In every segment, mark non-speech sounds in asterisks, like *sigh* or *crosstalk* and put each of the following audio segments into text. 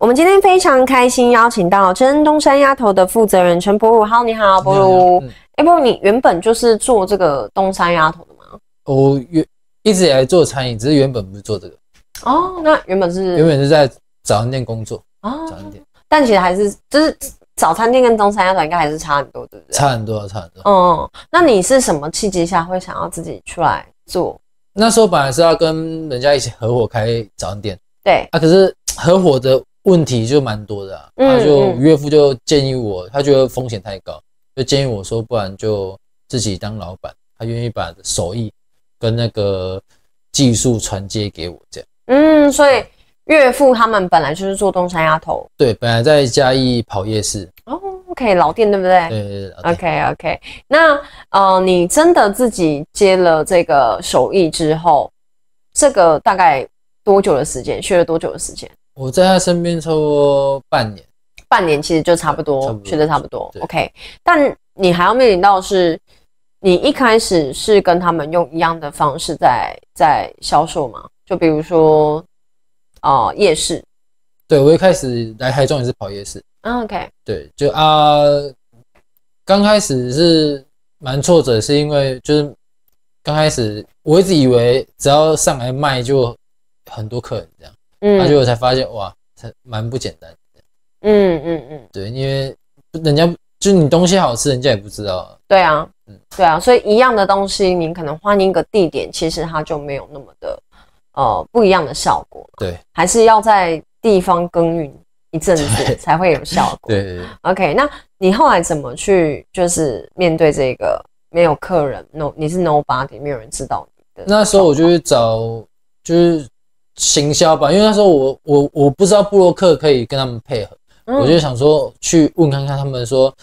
我们今天非常开心，邀请到真东山丫头的负责人陈博儒。Hello，你好，博儒。哎，博儒，你原本就是做这个东山丫头的吗？我原一直以来做餐饮，只是原本不是做这个。哦，那原本是原本是在早餐店工作啊。早餐店，但其实还是就是早餐店跟中山丫头应该还是差很多，对不对？差很多，差很多。嗯，那你是什么契机下会想要自己出来做？那时候本来是要跟人家一起合伙开早餐店。对啊，可是合伙的。问题就蛮多的，他就岳父就建议我，他觉得风险太高，就建议我说，不然就自己当老板。他愿意把手艺跟那个技术传接给我这样。嗯，所以岳父他们本来就是做东山鸭头，对，本来在嘉义跑夜市。哦，OK，老店对不对？对对对。OK OK，那呃，你真的自己接了这个手艺之后，这个大概多久的时间？学了多久的时间？我在他身边差不多半年，半年其实就差不多，确的差不多。OK，但你还要面临到是，你一开始是跟他们用一样的方式在在销售吗？就比如说，哦，夜市，对，我一开始来台中也是跑夜市。OK，对，就啊，刚开始是蛮挫折，是因为就是刚开始我一直以为只要上来卖就很多客人这样。而且我才发现，哇，才蛮不简单的。嗯嗯嗯，对，因为人家就你东西好吃，人家也不知道。对啊，嗯，对啊，所以一样的东西，你可能换一个地点，其实它就没有那么的，呃，不一样的效果。对，还是要在地方耕耘一阵子才会有效果。对，OK，那你后来怎么去就是面对这个没有客人，no，你是 no body，没有人知道你的。那时候我就去找，就是。行销吧，因为那时候我我我不知道布洛克可以跟他们配合，我就想说去问看看他们说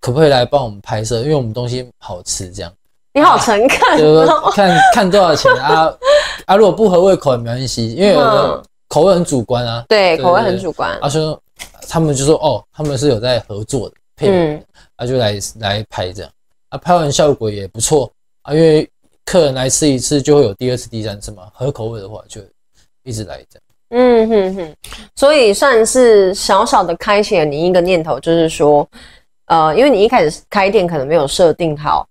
可不可以来帮我们拍摄，因为我们东西好吃这样。你好诚恳，就是看看多少钱啊 *laughs* 啊！如果不合胃口，也没关系，因为口味很主观啊，对，口味很主观。啊说他们就说哦，他们是有在合作的，嗯，啊就来来拍这样，啊拍完效果也不错啊，因为客人来吃一次就会有第二次、第三次嘛，合口味的话就。一直来这样，嗯哼哼，所以算是小小的开启了你一个念头，就是说，呃，因为你一开始开店可能没有设定好，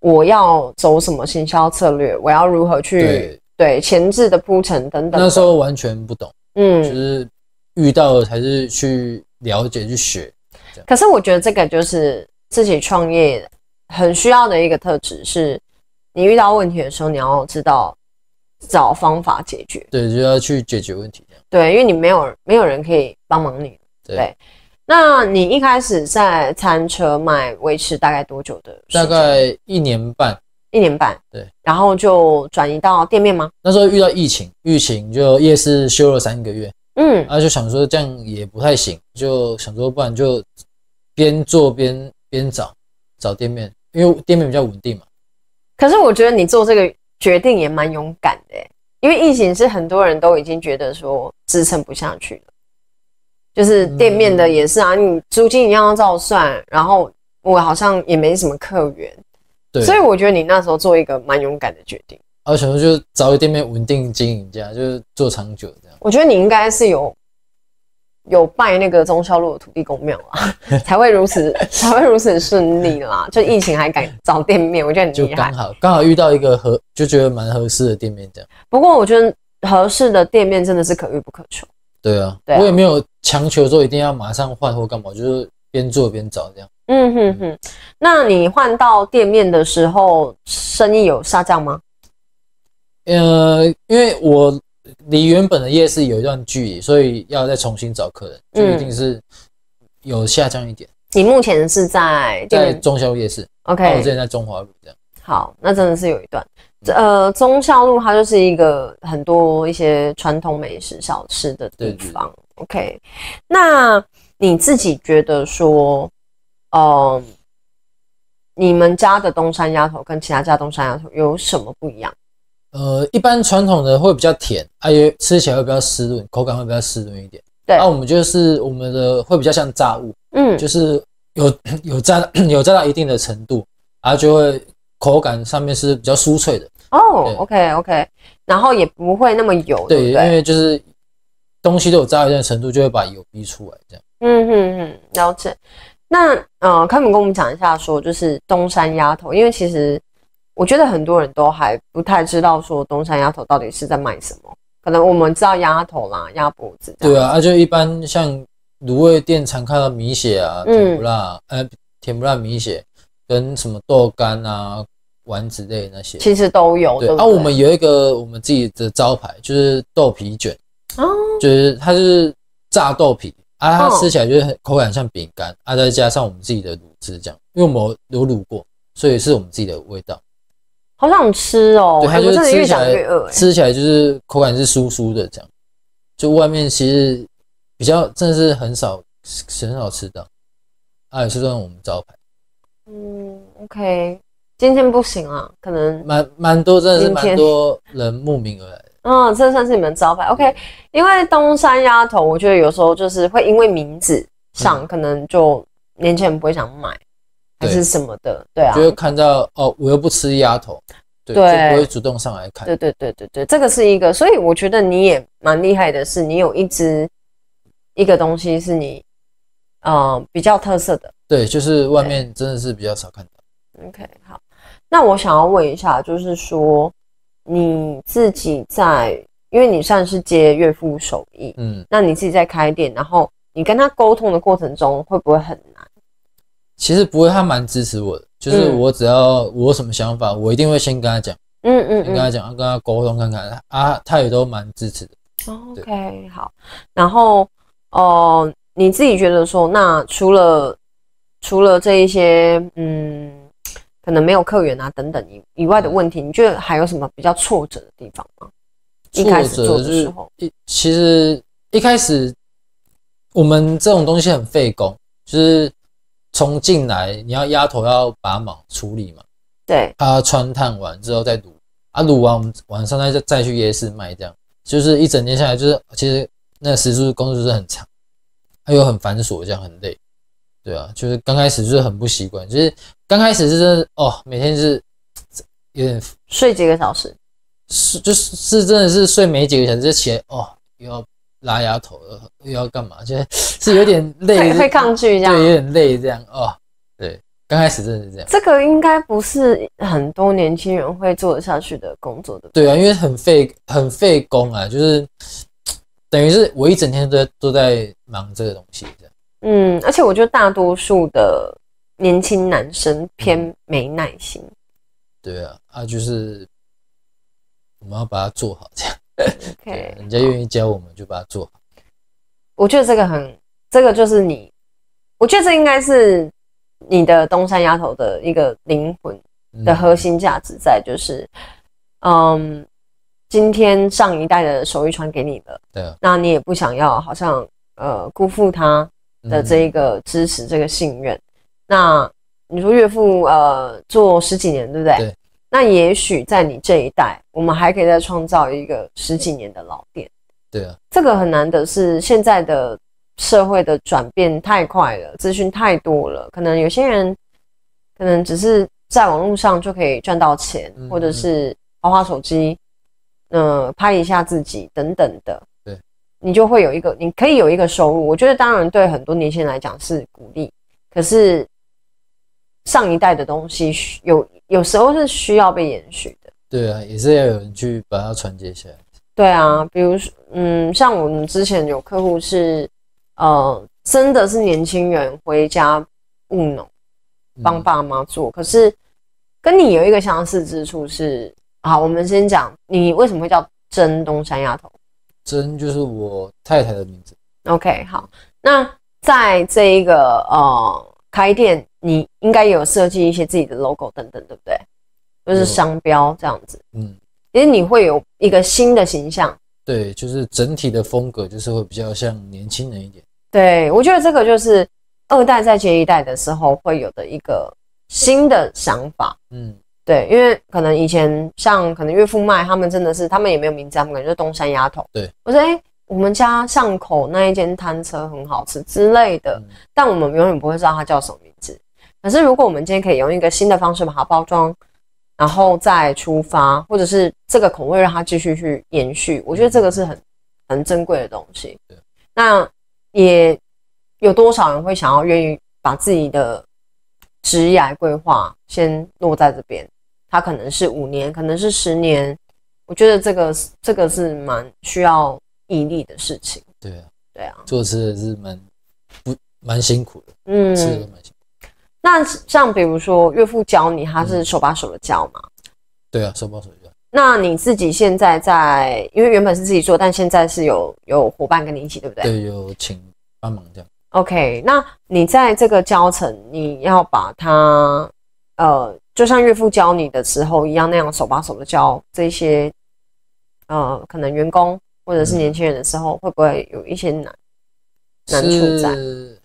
我要走什么行销策略，我要如何去对前置的铺陈等等，那时候完全不懂，嗯，就是遇到才是去了解去学。可是我觉得这个就是自己创业很需要的一个特质，是你遇到问题的时候，你要知道。找方法解决，对，就要去解决问题这样。对，因为你没有没有人可以帮忙你。对，那你一开始在餐车卖维持大概多久的？大概一年半。一年半。对，然后就转移到店面吗？那时候遇到疫情，疫情就夜市休了三个月。嗯，那就想说这样也不太行，就想说不然就边做边边找找店面，因为店面比较稳定嘛。可是我觉得你做这个。决定也蛮勇敢的，因为疫情是很多人都已经觉得说支撑不下去了，就是店面的也是啊，你租金一样要照算，然后我好像也没什么客源，对，所以我觉得你那时候做一个蛮勇敢的决定。而想就是找一个店面稳定经营，这样就是做长久这样。我觉得你应该是有。有拜那个忠孝路的土地公庙啊，*laughs* 才会如此才会如此顺利啦。就疫情还敢找店面，我觉得很厉害。就刚好刚好遇到一个合，就觉得蛮合适的店面这样。不过我觉得合适的店面真的是可遇不可求。对啊，我也没有强求说一定要马上换或干嘛，就是边做边找这样。嗯哼哼，那你换到店面的时候，生意有下降吗？呃，因为我。离原本的夜市有一段距离，所以要再重新找客人，就一定是有下降一点。你目前是在在中孝夜市，OK？我之前在中华路这样。好，那真的是有一段。呃，中孝路它就是一个很多一些传统美食小吃的地方，OK？那你自己觉得说，呃，你们家的东山鸭头跟其他家东山鸭头有什么不一样？呃，一般传统的会比较甜，而且吃起来会比较湿润，口感会比较湿润一点。对，那我们就是我们的会比较像炸物，嗯，就是有有炸有炸到一定的程度，然后就会口感上面是比较酥脆的。哦，OK OK，然后也不会那么油。对，因为就是东西都有炸一定的程度，就会把油逼出来这样。嗯哼哼，了解。那呃，开门跟我们讲一下，说就是东山鸭头，因为其实。我觉得很多人都还不太知道说东山丫头到底是在卖什么。可能我们知道鸭头啦、鸭脖子。对啊，啊就一般像卤味店常看到米血啊、甜不辣，呃甜不辣米血跟什么豆干啊、丸子类那些，其实都有。对，啊我们有一个我们自己的招牌就是豆皮卷，就是它是炸豆皮啊，它吃起来就是口感像饼干啊，再加上我们自己的卤汁这样，因为我们有卤过，所以是我们自己的味道。好想吃哦！对，它就吃起来，吃起来就是口感是酥酥的这样，就外面其实比较真的是很少很少吃到，也是算我们招牌。嗯，OK，今天不行了，可能。蛮蛮多，真的是蛮多人慕名而来。*laughs* 嗯，这算是你们招牌。OK，因为东山鸭头，我觉得有时候就是会因为名字上，可能就年轻人不会想买。还是什么的？对啊，就会看到哦，我又不吃鸭头，对，就不会主动上来看。对对对对对，这个是一个，所以我觉得你也蛮厉害的，是，你有一只一个东西是你嗯比较特色的。对，就是外面真的是比较少看到。OK，好，那我想要问一下，就是说你自己在，因为你算是接岳父手艺，嗯，那你自己在开店，然后你跟他沟通的过程中，会不会很难？其实不会，他蛮支持我的，就是我只要我什么想法，我一定会先跟他讲，嗯嗯，先跟他讲，跟他沟通看看，啊，他也都蛮支持的。OK，好，然后哦，你自己觉得说，那除了除了这一些，嗯，可能没有客源啊等等以以外的问题，你觉得还有什么比较挫折的地方吗？一开始做的时候，一其实一开始我们这种东西很费工，就是。冲进来，你要压头，要把毛处理嘛。对，它穿烫完之后再卤，啊卤完我们晚上再再去夜市卖，这样就是一整天下来就是其实那时速工作是很长，它又很繁琐，这样很累，对啊，就是刚开始就是很不习惯，就是刚开始是真的哦，每天是有点睡几个小时，是就是是真的是睡没几个小时就起哦要。拉丫头又要干嘛？就是有点累，会抗拒这样，对，有点累这样哦。对，刚开始真的是这样。这个应该不是很多年轻人会做得下去的工作的。对啊，因为很费很费工啊，就是等于是我一整天都都在忙这个东西这样。嗯，而且我觉得大多数的年轻男生偏没耐心。对啊，啊，就是我们要把它做好这样。*laughs* 人家愿意教我们，就把它做好。我觉得这个很，这个就是你，我觉得这应该是你的东山丫头的一个灵魂的核心价值在，就是嗯，今天上一代的手艺传给你的，对那你也不想要好像呃辜负他的这一个支持这个信任。那你说岳父呃做十几年，对不对？那也许在你这一代，我们还可以再创造一个十几年的老店。对啊，这个很难的是现在的社会的转变太快了，资讯太多了，可能有些人可能只是在网络上就可以赚到钱，或者是花花手机，嗯，拍一下自己等等的。对，你就会有一个，你可以有一个收入。我觉得当然对很多年轻人来讲是鼓励，可是上一代的东西有。有时候是需要被延续的，对啊，也是要有人去把它传接下来。对啊，比如说，嗯，像我们之前有客户是，呃，真的是年轻人回家务农，帮爸妈做。可是跟你有一个相似之处是，好，我们先讲你为什么会叫真东山丫头。真就是我太太的名字。OK，好，那在这一个呃开店。你应该有设计一些自己的 logo 等等，对不对？就是商标这样子。嗯，其实你会有一个新的形象。对，就是整体的风格，就是会比较像年轻人一点。对，我觉得这个就是二代在接一代的时候会有的一个新的想法。嗯，对，因为可能以前像可能岳父卖他们真的是，他们也没有名字，他们感觉东山丫头。对，我说哎，我们家巷口那一间摊车很好吃之类的，但我们永远不会知道它叫什么名字。可是，如果我们今天可以用一个新的方式把它包装，然后再出发，或者是这个口味让它继续去延续，我觉得这个是很很珍贵的东西。对，那也有多少人会想要愿意把自己的职业规划先落在这边？它可能是五年，可能是十年。我觉得这个这个是蛮需要毅力的事情。对啊，对啊，做事是蛮不蛮辛苦的。嗯，是蛮辛苦。那像比如说岳父教你，他是手把手的教吗？对啊，手把手教。那你自己现在在，因为原本是自己做，但现在是有有伙伴跟你一起，对不对？对，有请帮忙这样。OK，那你在这个教程，你要把它，呃，就像岳父教你的时候一样，那样手把手的教这些，呃，可能员工或者是年轻人的时候，会不会有一些难难处在？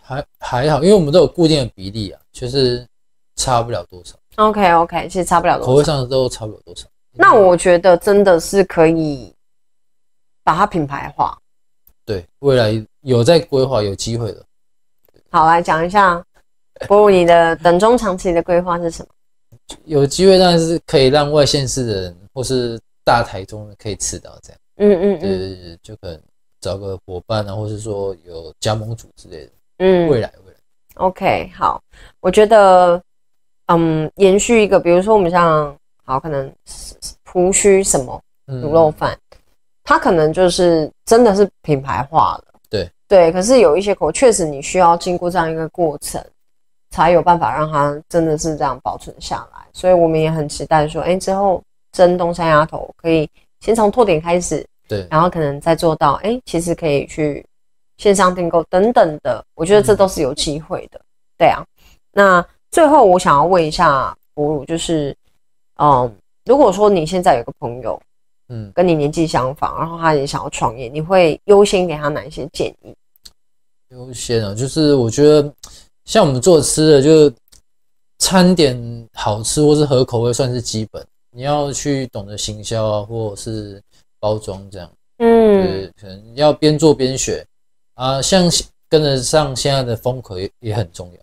还还好，因为我们都有固定的比例啊，就是差不了多少。OK OK，其实差不了，多少，口味上都差不了多少。那我觉得真的是可以把它品牌化。对，未来有在规划，有机会的。好，来讲一下，不，*laughs* 你的等中长期的规划是什么？有机会当然是可以让外县市的人或是大台中可以吃到这样。嗯嗯嗯，就可能找个伙伴啊，或是说有加盟组之类的。嗯，未来未来，OK，好，我觉得，嗯，延续一个，比如说我们像好，可能胡须什么卤肉饭，它可能就是真的是品牌化的，对对。可是有一些口，确实你需要经过这样一个过程，才有办法让它真的是这样保存下来。所以我们也很期待说，哎，之后真东山丫头可以先从拓点开始，对，然后可能再做到，哎，其实可以去。线上订购等等的，我觉得这都是有机会的，对啊。那最后我想要问一下博鲁，就是，嗯，如果说你现在有个朋友，嗯，跟你年纪相仿，然后他也想要创业，你会优先给他哪一些建议？优先啊，就是我觉得像我们做吃的，就餐点好吃或是合口味算是基本，你要去懂得行销啊，或是包装这样，嗯，可能要边做边学。啊，像跟得上现在的风口也也很重要，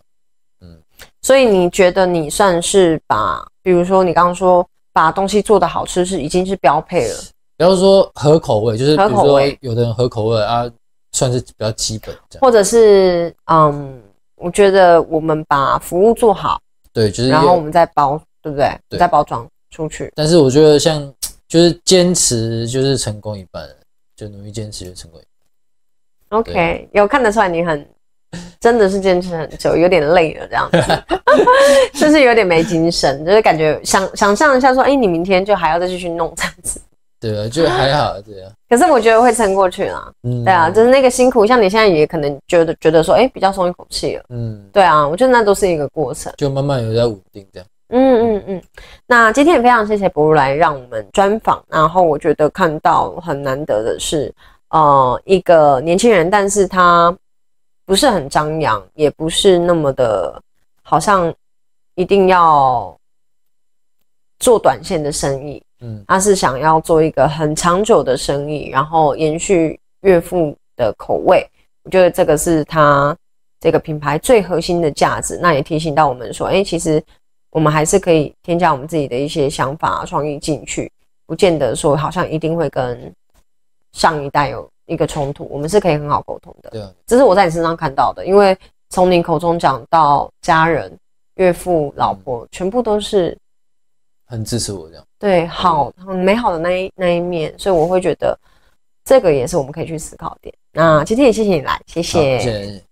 嗯，所以你觉得你算是把，比如说你刚刚说把东西做的好吃是已经是标配了，比方说合口味，就是比如说有的人合口味啊，算是比较基本这样，或者是嗯，我觉得我们把服务做好，对，就是然后我们再包，对不对？再包装出去。但是我觉得像就是坚持就是成功一半，就努力坚持就成功。OK，有看得出来你很，真的是坚持很久，有点累了这样子，是 *laughs* 是有点没精神？就是感觉想想象一下，说哎，你明天就还要再继续弄这样子。对啊，就还好，对啊。可是我觉得会撑过去啊。嗯。对啊，就是那个辛苦，像你现在也可能觉得觉得说，哎，比较松一口气了。嗯。对啊，我觉得那都是一个过程，就慢慢有在稳定这样。嗯嗯嗯。那今天也非常谢谢博如来让我们专访，然后我觉得看到很难得的是。呃，一个年轻人，但是他不是很张扬，也不是那么的，好像一定要做短线的生意。嗯，他是想要做一个很长久的生意，然后延续岳父的口味。我觉得这个是他这个品牌最核心的价值。那也提醒到我们说，哎，其实我们还是可以添加我们自己的一些想法、创意进去，不见得说好像一定会跟。上一代有一个冲突，我们是可以很好沟通的。对，这是我在你身上看到的，因为从你口中讲到家人、岳父、老婆，全部都是很支持我这样。对，好，很美好的那一那一面，所以我会觉得这个也是我们可以去思考点。那今天也谢谢你来，谢谢。